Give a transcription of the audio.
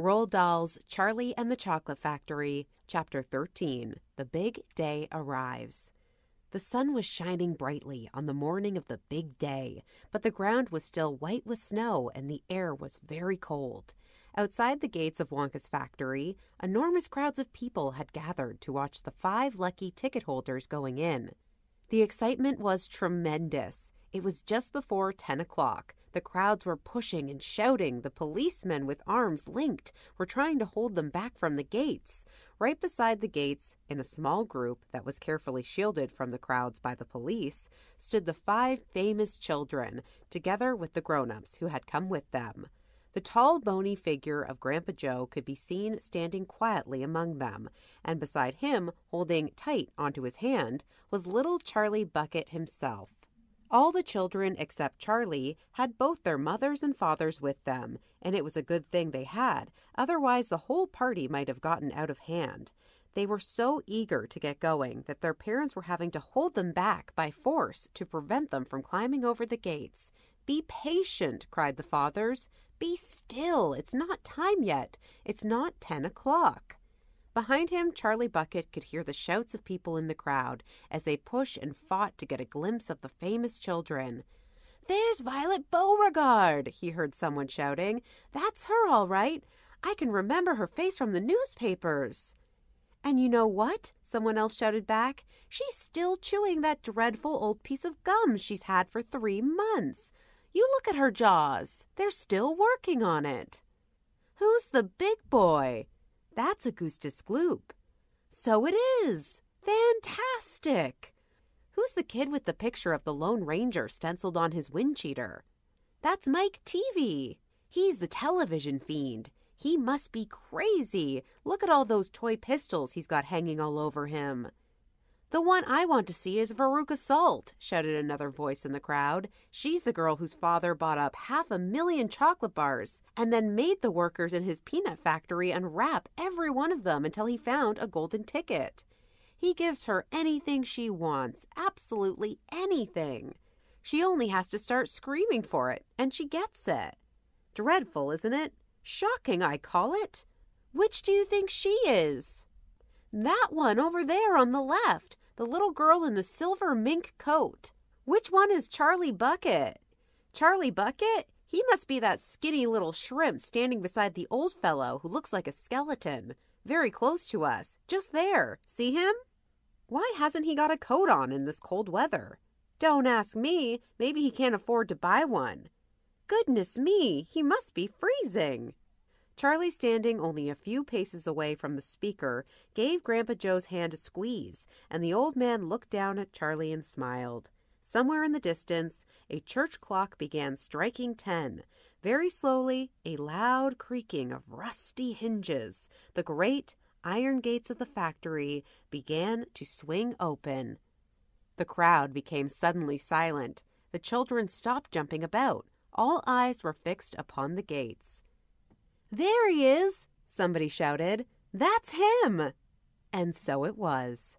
Roald Dahl's Charlie and the Chocolate Factory, Chapter 13 The Big Day Arrives. The sun was shining brightly on the morning of the big day, but the ground was still white with snow and the air was very cold. Outside the gates of Wonka's factory, enormous crowds of people had gathered to watch the five lucky ticket holders going in. The excitement was tremendous. It was just before 10 o'clock, the crowds were pushing and shouting. The policemen, with arms linked, were trying to hold them back from the gates. Right beside the gates, in a small group that was carefully shielded from the crowds by the police, stood the five famous children, together with the grown ups who had come with them. The tall, bony figure of Grandpa Joe could be seen standing quietly among them, and beside him, holding tight onto his hand, was little Charlie Bucket himself. All the children except Charlie had both their mothers and fathers with them, and it was a good thing they had, otherwise, the whole party might have gotten out of hand. They were so eager to get going that their parents were having to hold them back by force to prevent them from climbing over the gates. Be patient, cried the fathers. Be still. It's not time yet. It's not ten o'clock. Behind him, Charlie Bucket could hear the shouts of people in the crowd as they pushed and fought to get a glimpse of the famous children. There's Violet Beauregard, he heard someone shouting. That's her, all right. I can remember her face from the newspapers. And you know what? Someone else shouted back. She's still chewing that dreadful old piece of gum she's had for three months. You look at her jaws. They're still working on it. Who's the big boy? That's a Augustus Gloop. So it is! Fantastic! Who's the kid with the picture of the Lone Ranger stenciled on his wind cheater? That's Mike TV. He's the television fiend. He must be crazy. Look at all those toy pistols he's got hanging all over him. The one I want to see is Veruca Salt, shouted another voice in the crowd. She's the girl whose father bought up half a million chocolate bars and then made the workers in his peanut factory unwrap every one of them until he found a golden ticket. He gives her anything she wants, absolutely anything. She only has to start screaming for it, and she gets it. Dreadful, isn't it? Shocking, I call it. Which do you think she is? That one over there on the left the little girl in the silver mink coat. Which one is Charlie Bucket? Charlie Bucket? He must be that skinny little shrimp standing beside the old fellow who looks like a skeleton, very close to us, just there. See him? Why hasn't he got a coat on in this cold weather? Don't ask me. Maybe he can't afford to buy one. Goodness me, he must be freezing. Charlie, standing only a few paces away from the speaker, gave Grandpa Joe's hand a squeeze, and the old man looked down at Charlie and smiled. Somewhere in the distance, a church clock began striking ten. Very slowly, a loud creaking of rusty hinges, the great iron gates of the factory began to swing open. The crowd became suddenly silent. The children stopped jumping about. All eyes were fixed upon the gates. There he is, somebody shouted. That's him! And so it was.